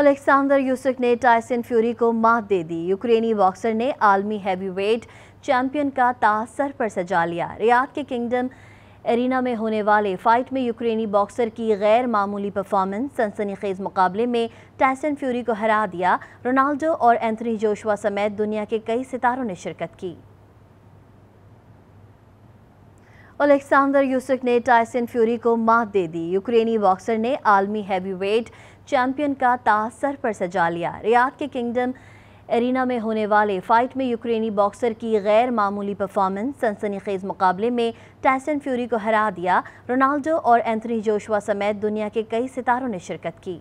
Aleksandar यूसुक ने Tyson fury को मात दे दी यूक्रेनी बॉक्सर ने आलमी हैवीवेट चैंपियन का ताज सर पर सजा लिया रियाद के किंगडम एरिना में होने वाले फाइट में यूक्रेनी बॉक्सर की गैर मामूली परफॉर्मेंस सनसनी खेज मुकाबले में टाइसन फ्यूरी को हरा दिया रोनाल्डो और एंथनी जोशवा समेत दुनिया के कई सितारों ने शिरकत की अलेक्सांडर यूसुक ने टाइसन फ्यूरी को मात दे दी यूक्रेनी बॉक्सर ने आलमी हैवीवेट चैंपियन का ताज सर पर सजा लिया रियाद के किंगडम एरिना में होने वाले फाइट में यूक्रेनी बॉक्सर की गैर मामूली परफॉर्मेंस सनसनीखेज मुकाबले में टाइसन फ्यूरी को हरा दिया रोनाल्डो और एंथनी जोशवा समेत दुनिया के कई सितारों ने शिरकत की